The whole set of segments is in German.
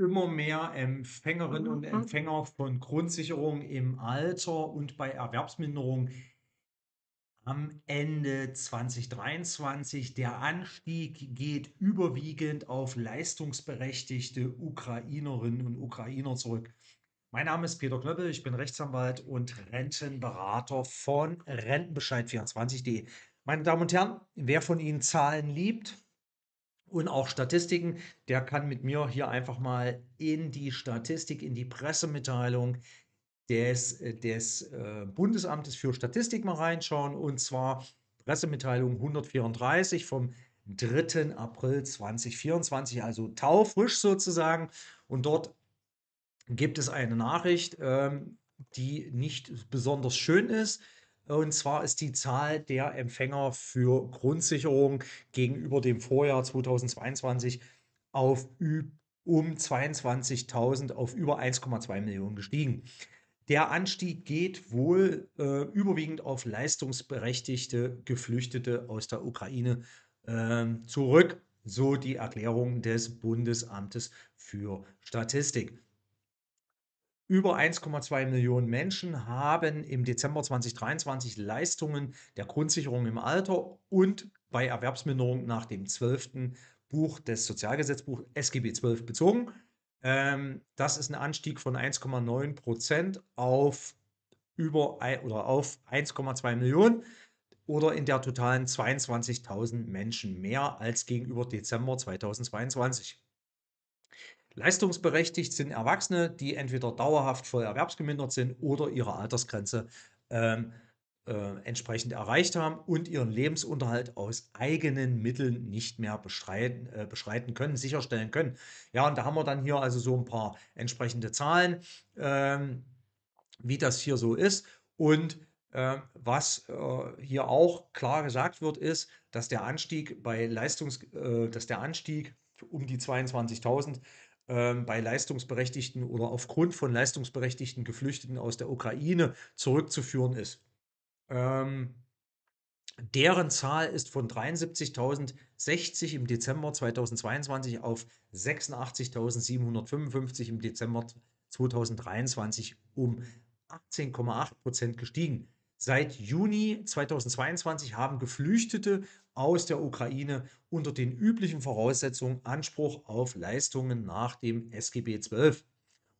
immer mehr Empfängerinnen und Empfänger von Grundsicherung im Alter und bei Erwerbsminderung am Ende 2023. Der Anstieg geht überwiegend auf leistungsberechtigte Ukrainerinnen und Ukrainer zurück. Mein Name ist Peter Knöppel, ich bin Rechtsanwalt und Rentenberater von Rentenbescheid24.de. Meine Damen und Herren, wer von Ihnen Zahlen liebt, und auch Statistiken. Der kann mit mir hier einfach mal in die Statistik, in die Pressemitteilung des, äh, des äh, Bundesamtes für Statistik mal reinschauen. Und zwar Pressemitteilung 134 vom 3. April 2024, also taufrisch sozusagen. Und dort gibt es eine Nachricht, ähm, die nicht besonders schön ist. Und zwar ist die Zahl der Empfänger für Grundsicherung gegenüber dem Vorjahr 2022 auf um 22.000 auf über 1,2 Millionen gestiegen. Der Anstieg geht wohl äh, überwiegend auf leistungsberechtigte Geflüchtete aus der Ukraine äh, zurück, so die Erklärung des Bundesamtes für Statistik. Über 1,2 Millionen Menschen haben im Dezember 2023 Leistungen der Grundsicherung im Alter und bei Erwerbsminderung nach dem 12. Buch des Sozialgesetzbuchs SGB 12 bezogen. Ähm, das ist ein Anstieg von 1,9 Prozent auf über oder auf 1,2 Millionen oder in der totalen 22.000 Menschen mehr als gegenüber Dezember 2022. Leistungsberechtigt sind Erwachsene, die entweder dauerhaft voll erwerbsgemindert sind oder ihre Altersgrenze ähm, äh, entsprechend erreicht haben und ihren Lebensunterhalt aus eigenen Mitteln nicht mehr bestreiten, äh, beschreiten können, sicherstellen können. Ja, und da haben wir dann hier also so ein paar entsprechende Zahlen, ähm, wie das hier so ist. Und ähm, äh, was hier auch klar gesagt wird, ist, dass der Anstieg bei Leistungs, äh, dass der Anstieg um die 22.000 ähm, bei leistungsberechtigten oder aufgrund von leistungsberechtigten Geflüchteten aus der Ukraine zurückzuführen ist. Ähm, deren Zahl ist von 73.060 im Dezember 2022 auf 86.755 im Dezember 2023 um 18,8 Prozent gestiegen. Seit Juni 2022 haben Geflüchtete aus der Ukraine unter den üblichen Voraussetzungen Anspruch auf Leistungen nach dem SGB 12.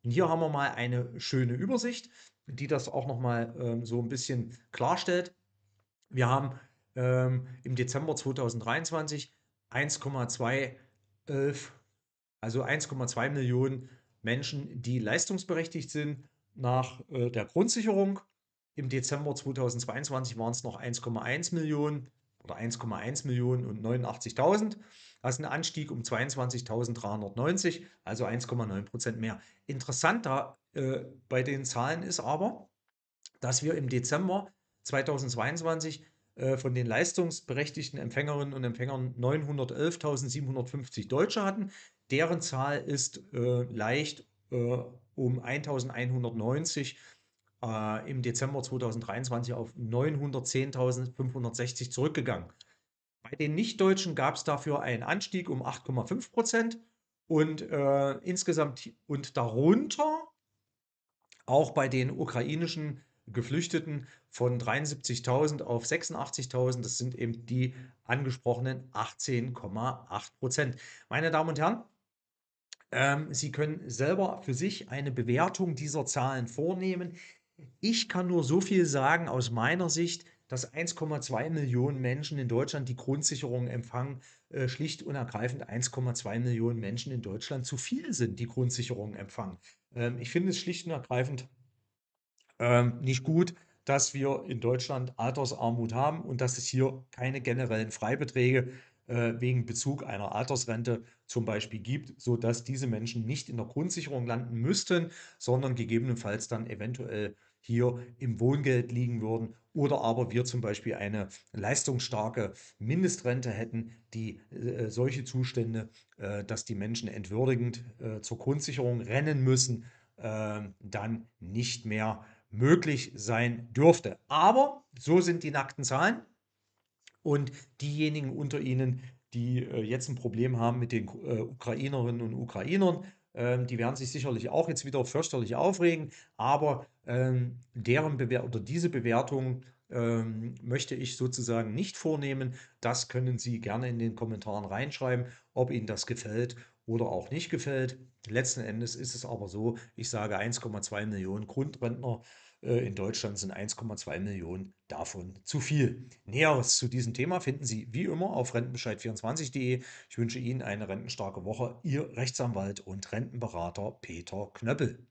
Und hier haben wir mal eine schöne Übersicht, die das auch nochmal ähm, so ein bisschen klarstellt. Wir haben ähm, im Dezember 2023 1,211, also 1,2 Millionen Menschen, die leistungsberechtigt sind nach äh, der Grundsicherung. Im Dezember 2022 waren es noch 1,1 Millionen oder 1,1 Millionen und 89.000. Das ist ein Anstieg um 22.390, also 1,9 Prozent mehr. Interessanter äh, bei den Zahlen ist aber, dass wir im Dezember 2022 äh, von den leistungsberechtigten Empfängerinnen und Empfängern 911.750 Deutsche hatten. Deren Zahl ist äh, leicht äh, um 1.190 äh, im Dezember 2023 auf 910.560 zurückgegangen. Bei den Nichtdeutschen gab es dafür einen Anstieg um 8,5 Prozent und äh, insgesamt und darunter auch bei den ukrainischen Geflüchteten von 73.000 auf 86.000. Das sind eben die angesprochenen 18,8 Prozent. Meine Damen und Herren, ähm, Sie können selber für sich eine Bewertung dieser Zahlen vornehmen. Ich kann nur so viel sagen aus meiner Sicht, dass 1,2 Millionen Menschen in Deutschland die Grundsicherung empfangen, äh, schlicht und ergreifend 1,2 Millionen Menschen in Deutschland zu viel sind, die Grundsicherung empfangen. Ähm, ich finde es schlicht und ergreifend ähm, nicht gut, dass wir in Deutschland Altersarmut haben und dass es hier keine generellen Freibeträge äh, wegen Bezug einer Altersrente zum Beispiel gibt, sodass diese Menschen nicht in der Grundsicherung landen müssten, sondern gegebenenfalls dann eventuell hier im Wohngeld liegen würden oder aber wir zum Beispiel eine leistungsstarke Mindestrente hätten, die äh, solche Zustände, äh, dass die Menschen entwürdigend äh, zur Grundsicherung rennen müssen, äh, dann nicht mehr möglich sein dürfte. Aber so sind die nackten Zahlen und diejenigen unter Ihnen, die äh, jetzt ein Problem haben mit den äh, Ukrainerinnen und Ukrainern, ähm, die werden sich sicherlich auch jetzt wieder fürchterlich aufregen, aber ähm, deren Bewer oder diese Bewertung ähm, möchte ich sozusagen nicht vornehmen. Das können Sie gerne in den Kommentaren reinschreiben, ob Ihnen das gefällt oder auch nicht gefällt. Letzten Endes ist es aber so, ich sage 1,2 Millionen Grundrentner äh, in Deutschland sind 1,2 Millionen davon zu viel. Näheres zu diesem Thema finden Sie wie immer auf rentenbescheid24.de. Ich wünsche Ihnen eine rentenstarke Woche. Ihr Rechtsanwalt und Rentenberater Peter Knöppel.